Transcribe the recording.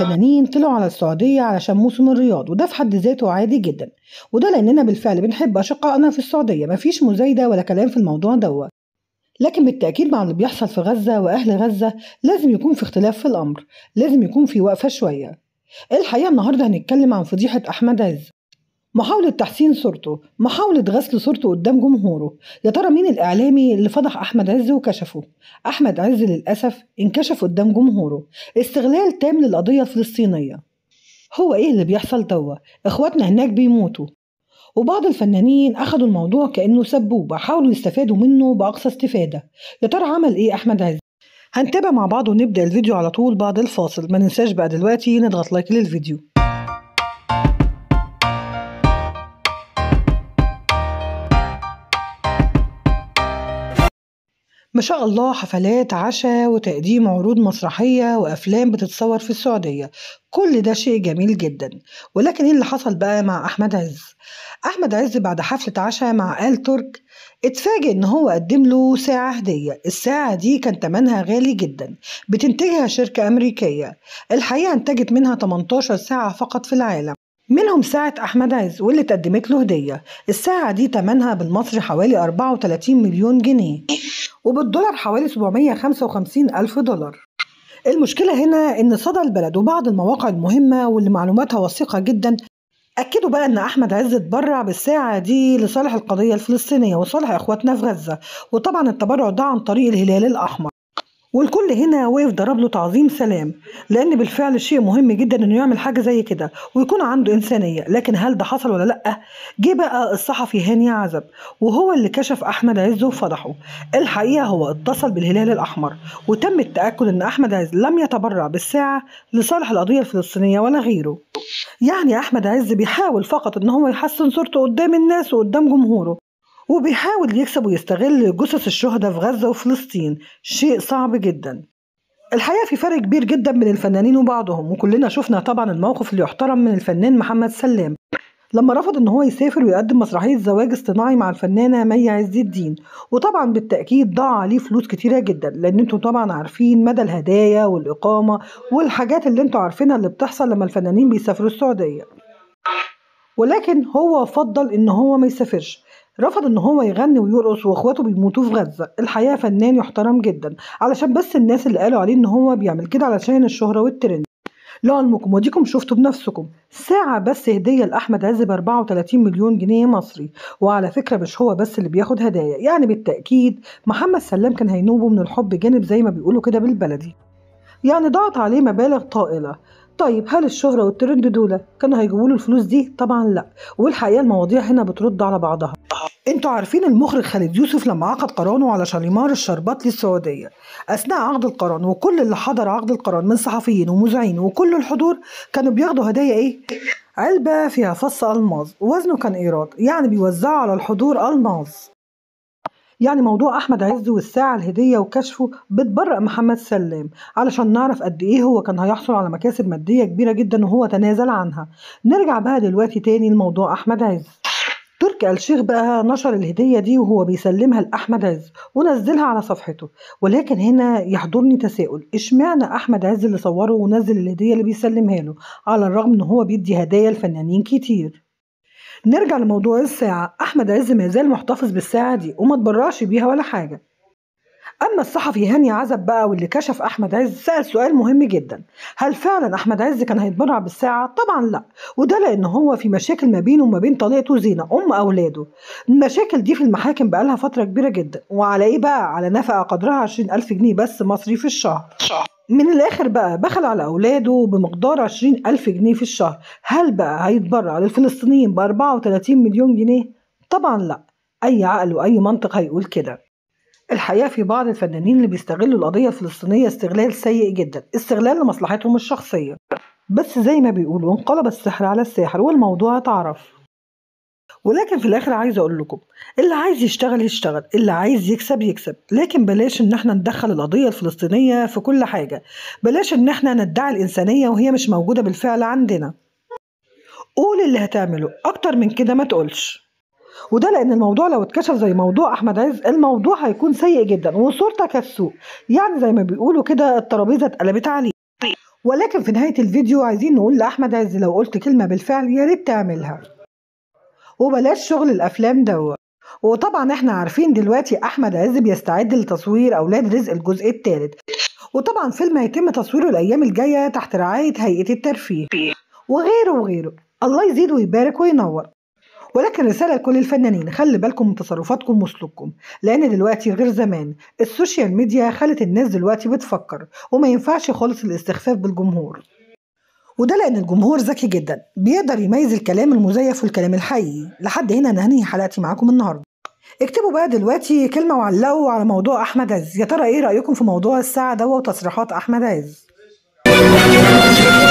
الفنانين طلعوا على السعودية علشان موسم الرياض وده في حد ذاته عادي جدا وده لأننا بالفعل بنحب أشقائنا في السعودية مفيش مزايدة ولا كلام في الموضوع دوت لكن بالتأكيد مع اللي بيحصل في غزة وأهل غزة لازم يكون في اختلاف في الأمر لازم يكون في وقفة شوية الحقيقة النهاردة هنتكلم عن فضيحة أحمد عز محاولة تحسين صورته محاولة غسل صورته قدام جمهوره يا ترى مين الإعلامي اللي فضح أحمد عز وكشفه أحمد عز للأسف انكشف قدام جمهوره استغلال تام للقضية الفلسطينية هو إيه اللي بيحصل توا إخواتنا هناك بيموتوا وبعض الفنانين أخدوا الموضوع كأنه سبوبة حاولوا يستفادوا منه بأقصى استفادة يا ترى عمل إيه أحمد عز هنتابع مع بعض ونبدأ الفيديو على طول بعد الفاصل ما ننساش بقى دلوقتي نضغط لايك للفيديو ما شاء الله حفلات عشاء وتقديم عروض مسرحية وأفلام بتتصور في السعودية كل ده شيء جميل جدا ولكن إيه اللي حصل بقى مع أحمد عز؟ أحمد عز بعد حفلة عشاء مع آل ترك اتفاجئ إن هو قدم له ساعة هدية الساعة دي كان تمنها غالي جدا بتنتجها شركة أمريكية الحقيقة انتجت منها 18 ساعة فقط في العالم منهم ساعة أحمد عز واللي تقدمت له هدية الساعة دي تمنها بالمصري حوالي 34 مليون جنيه وبالدولار حوالي 755 ألف دولار المشكلة هنا إن صدى البلد وبعض المواقع المهمة واللي معلوماتها وثيقة جدا أكدوا بقى إن أحمد عز اتبرع بالساعة دي لصالح القضية الفلسطينية وصالح إخواتنا في غزة وطبعا التبرع ده عن طريق الهلال الأحمر والكل هنا واقف ضرب له تعظيم سلام لان بالفعل شيء مهم جدا انه يعمل حاجه زي كده ويكون عنده انسانيه لكن هل ده حصل ولا لا جه بقى الصحفي هاني عزب وهو اللي كشف احمد عز وفضحه الحقيقه هو اتصل بالهلال الاحمر وتم التاكد ان احمد عز لم يتبرع بالساعه لصالح القضيه الفلسطينيه ولا غيره يعني احمد عز بيحاول فقط ان هو يحسن صورته قدام الناس وقدام جمهوره وبيحاول يكسب ويستغل جثث الشهداء في غزة وفلسطين شيء صعب جدا الحقيقة في فرق كبير جدا بين الفنانين وبعضهم وكلنا شفنا طبعا الموقف اللي يحترم من الفنان محمد سلام لما رفض ان هو يسافر ويقدم مسرحية زواج اصطناعي مع الفنانة مي عز الدين وطبعا بالتأكيد ضاع عليه فلوس كتيرة جدا لان انتوا طبعا عارفين مدى الهدايا والإقامة والحاجات اللي انتوا عارفينها اللي بتحصل لما الفنانين بيسافروا السعودية ولكن هو فضل ان هو ما يسافرش رفض ان هو يغني ويرقص واخواته بيموتوا في غزه الحقيقه فنان يحترم جدا علشان بس الناس اللي قالوا عليه ان هو بيعمل كده علشان الشهره والترند لعلمكم وديكم شفتوا بنفسكم ساعة بس هدية لأحمد عز ب 34 مليون جنيه مصري وعلى فكرة مش هو بس اللي بياخد هدايا يعني بالتأكيد محمد سلام كان هينوبه من الحب جانب زي ما بيقولوا كده بالبلدي يعني ضاعت عليه مبالغ طائلة طيب هل الشهرة والترند دول كانوا هيجيبوا له الفلوس دي؟ طبعا لا والحقيقة المواضيع هنا بترد على بعضها انتوا عارفين المخرج خالد يوسف لما عقد قرانه على شاليمار الشربات للسعوديه اثناء عقد القران وكل اللي حضر عقد القران من صحفيين ومذيعين وكل الحضور كانوا بياخدوا هدايا ايه علبه فيها فص الماظ وزنه كان ايراد يعني بيوزعه على الحضور الماظ يعني موضوع احمد عز والساعه الهديه وكشفه بتبرق محمد سلام علشان نعرف قد ايه هو كان هيحصل على مكاسب ماديه كبيره جدا وهو تنازل عنها نرجع بقى دلوقتي تاني لموضوع احمد عز تركي آل الشيخ بقى نشر الهدية دي وهو بيسلمها لأحمد عز ونزلها على صفحته ولكن هنا يحضرني تساؤل اشمعنى أحمد عز اللي صوره ونزل الهدية اللي بيسلمها له على الرغم إن هو بيدي هدايا لفنانين كتير نرجع لموضوع الساعة أحمد عز ما زال محتفظ بالساعة دي وما تبرعش بيها ولا حاجة أما الصحفي هاني عزب بقى واللي كشف أحمد عز سأل سؤال مهم جدا هل فعلا أحمد عز كان هيتبرع بالساعة؟ طبعا لا وده لأن هو في مشاكل ما بينه وما بين طليقته زينة أم أولاده المشاكل دي في المحاكم بقالها فترة كبيرة جدا وعلى إيه بقى؟ على نفقة قدرها 20000 جنيه بس مصري في الشهر من الآخر بقى بخل على أولاده بمقدار 20000 جنيه في الشهر هل بقى هيتبرع للفلسطينيين ب 34 مليون جنيه؟ طبعا لا أي عقل وأي منطق هيقول كده الحقيقه في بعض الفنانين اللي بيستغلوا القضيه الفلسطينيه استغلال سيء جدا استغلال لمصلحتهم الشخصيه بس زي ما بيقولوا انقلب السحر على الساحر والموضوع اتعرف ولكن في الاخر عايز اقول لكم اللي عايز يشتغل يشتغل اللي عايز يكسب يكسب لكن بلاش ان احنا ندخل القضيه الفلسطينيه في كل حاجه بلاش ان احنا ندعي الانسانيه وهي مش موجوده بالفعل عندنا قول اللي هتعمله اكتر من كده ما تقولش وده لان الموضوع لو اتكشف زي موضوع احمد عز الموضوع هيكون سيء جدا وصورتك هتسوء يعني زي ما بيقولوا كده الترابيزه اتقلبت عليه ولكن في نهايه الفيديو عايزين نقول لاحمد عز لو قلت كلمه بالفعل يا ريت تعملها وبلاش شغل الافلام دوت وطبعا احنا عارفين دلوقتي احمد عز بيستعد لتصوير اولاد رزق الجزء الثالث وطبعا فيلم هيتم تصويره الايام الجايه تحت رعايه هيئه الترفيه وغيره وغيره الله يزيد ويبارك وينور ولكن رسالة لكل الفنانين خلي بالكم من تصرفاتكم وسلوككم لأن دلوقتي غير زمان السوشيال ميديا خلت الناس دلوقتي بتفكر وما ينفعش خالص الاستخفاف بالجمهور وده لأن الجمهور ذكي جدا بيقدر يميز الكلام المزيف والكلام الحقيقي لحد هنا أنا هنهي حلقتي معاكم النهاردة اكتبوا بقى دلوقتي كلمة وعلقوا على موضوع أحمد عز يا ترى إيه رأيكم في موضوع الساعة ده وتصريحات أحمد عز